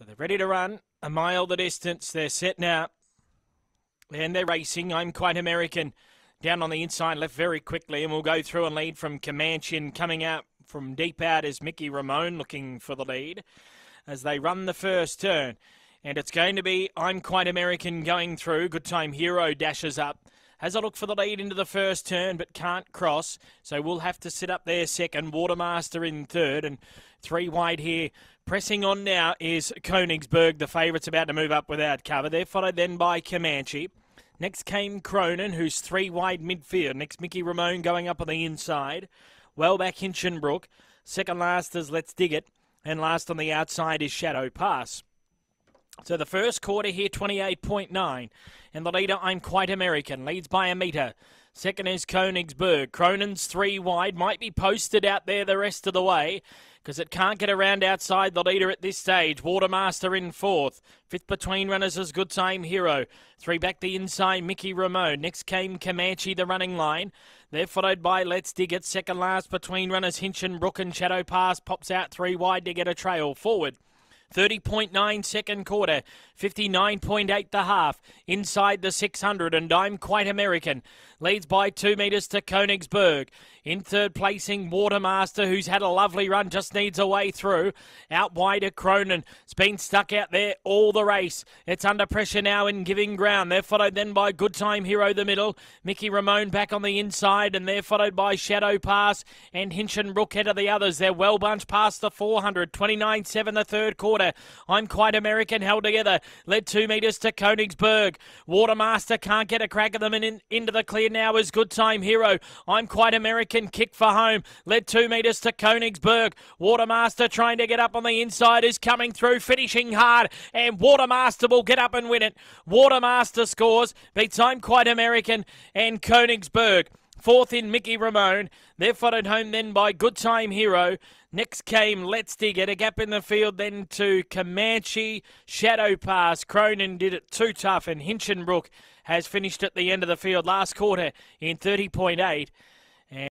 So they're ready to run a mile the distance. They're set now. And they're racing. I'm quite American. Down on the inside left very quickly, and we'll go through and lead from Comanchian. Coming out from deep out is Mickey Ramone looking for the lead as they run the first turn. And it's going to be I'm Quite American going through. Good Time Hero dashes up. Has a look for the lead into the first turn, but can't cross. So we'll have to sit up there second. Watermaster in third, and three wide here. Pressing on now is Konigsberg. The favourites about to move up without cover. They're followed then by Comanche. Next came Cronin, who's three wide midfield. Next, Mickey Ramone going up on the inside. Well back Hinchinbrook. Second last is Let's Dig It. And last on the outside is Shadow Pass. So the first quarter here, 28.9. And the leader, I'm Quite American, leads by a metre. Second is Konigsberg. Cronin's three wide might be posted out there the rest of the way because it can't get around outside the leader at this stage. Watermaster in fourth. Fifth between runners is Good Time Hero. Three back the inside, Mickey Ramone. Next came Comanche, the running line. They're followed by Let's Dig It. Second last between runners Hinch and Brook and Shadow Pass pops out three wide to get a trail forward. 30.9 second quarter, 59.8 the half, inside the 600, and I'm quite American. Leads by two metres to Konigsberg. In third placing, Watermaster, who's had a lovely run, just needs a way through. Out wide Cronin. It's been stuck out there all the race. It's under pressure now in giving ground. They're followed then by Good Time Hero, the middle. Mickey Ramone back on the inside, and they're followed by Shadow Pass and Hinch Rookhead of are the others. They're well bunched past the 400. 29 7 the third quarter quarter. I'm Quite American held together. Led two metres to Konigsberg. Watermaster can't get a crack at them and in, into the clear now is Good Time Hero. I'm Quite American kick for home. Led two metres to Konigsberg. Watermaster trying to get up on the inside is coming through, finishing hard. And Watermaster will get up and win it. Watermaster scores. Beats I'm Quite American and Konigsberg. Fourth in Mickey Ramone. They're followed home then by Good Time Hero. Next came Let's Dig at a gap in the field then to Comanche, Shadow Pass. Cronin did it too tough and Hinchinbrook has finished at the end of the field last quarter in 30.8.